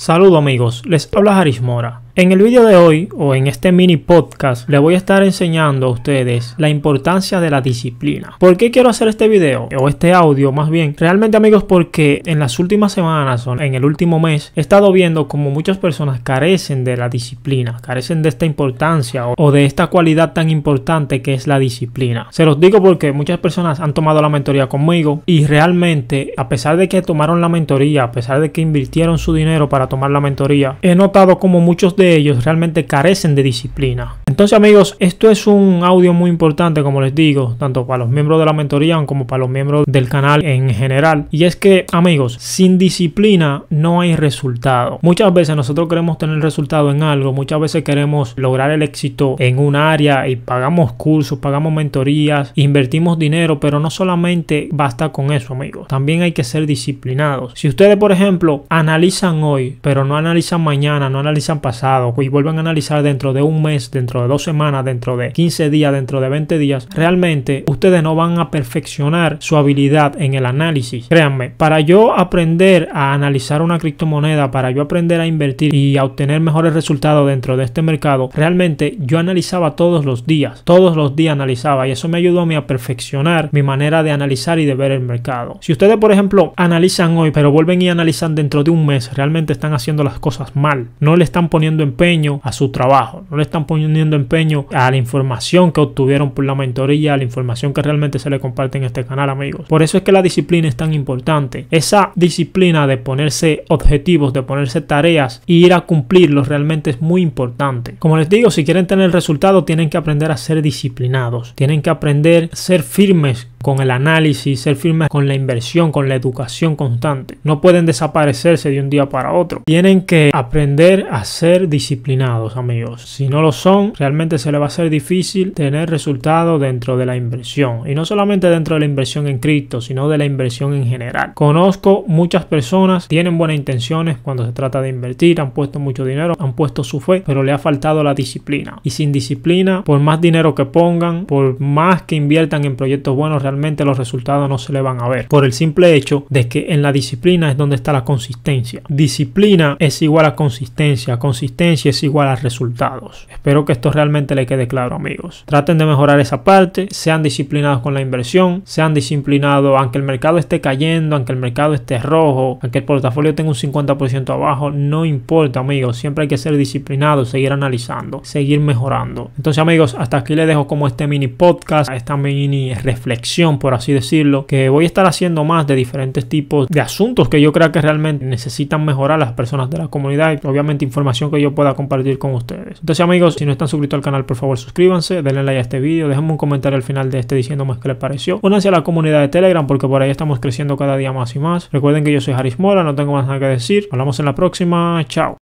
Saludos amigos, les habla Harish Mora. En el video de hoy o en este mini podcast le voy a estar enseñando a ustedes la importancia de la disciplina. ¿Por qué quiero hacer este video o este audio más bien? Realmente amigos porque en las últimas semanas o en el último mes he estado viendo como muchas personas carecen de la disciplina, carecen de esta importancia o de esta cualidad tan importante que es la disciplina. Se los digo porque muchas personas han tomado la mentoría conmigo y realmente a pesar de que tomaron la mentoría, a pesar de que invirtieron su dinero para tomar la mentoría, he notado como muchos de ellos realmente carecen de disciplina. Entonces amigos, esto es un audio muy importante como les digo, tanto para los miembros de la mentoría como para los miembros del canal en general. Y es que amigos, sin disciplina no hay resultado. Muchas veces nosotros queremos tener resultado en algo, muchas veces queremos lograr el éxito en un área y pagamos cursos, pagamos mentorías, invertimos dinero, pero no solamente basta con eso amigos, también hay que ser disciplinados. Si ustedes por ejemplo analizan hoy, pero no analizan mañana, no analizan pasado y vuelven a analizar dentro de un mes, dentro de dos semanas, dentro de 15 días, dentro de 20 días, realmente ustedes no van a perfeccionar su habilidad en el análisis. Créanme, para yo aprender a analizar una criptomoneda, para yo aprender a invertir y a obtener mejores resultados dentro de este mercado, realmente yo analizaba todos los días, todos los días analizaba y eso me ayudó a mí a perfeccionar mi manera de analizar y de ver el mercado. Si ustedes, por ejemplo, analizan hoy, pero vuelven y analizan dentro de un mes, realmente están haciendo las cosas mal, no le están poniendo empeño a su trabajo, no le están poniendo empeño a la información que obtuvieron por la mentoría, a la información que realmente se le comparte en este canal, amigos. Por eso es que la disciplina es tan importante. Esa disciplina de ponerse objetivos, de ponerse tareas e ir a cumplirlos realmente es muy importante. Como les digo, si quieren tener resultados, tienen que aprender a ser disciplinados. Tienen que aprender a ser firmes con el análisis, ser firmes con la inversión, con la educación constante. No pueden desaparecerse de un día para otro. Tienen que aprender a ser disciplinados, amigos. Si no lo son, realmente se les va a ser difícil tener resultados dentro de la inversión. Y no solamente dentro de la inversión en cripto, sino de la inversión en general. Conozco muchas personas, tienen buenas intenciones cuando se trata de invertir, han puesto mucho dinero, han puesto su fe, pero le ha faltado la disciplina. Y sin disciplina, por más dinero que pongan, por más que inviertan en proyectos buenos, realmente los resultados no se le van a ver. Por el simple hecho de que en la disciplina es donde está la consistencia. Disciplina es igual a consistencia. Consistencia es igual a resultados. Espero que esto realmente le quede claro, amigos. Traten de mejorar esa parte. Sean disciplinados con la inversión. Sean disciplinados aunque el mercado esté cayendo, aunque el mercado esté rojo, aunque el portafolio tenga un 50% abajo. No importa, amigos. Siempre hay que ser disciplinados, seguir analizando, seguir mejorando. Entonces, amigos, hasta aquí les dejo como este mini podcast, esta mini reflexión por así decirlo, que voy a estar haciendo más de diferentes tipos de asuntos que yo creo que realmente necesitan mejorar las personas de la comunidad y obviamente información que yo pueda compartir con ustedes. Entonces amigos, si no están suscritos al canal, por favor suscríbanse, denle like a este vídeo, déjenme un comentario al final de este diciéndome qué les pareció. Únanse a la comunidad de Telegram porque por ahí estamos creciendo cada día más y más. Recuerden que yo soy Haris Mora, no tengo más nada que decir. Hablamos en la próxima, chao.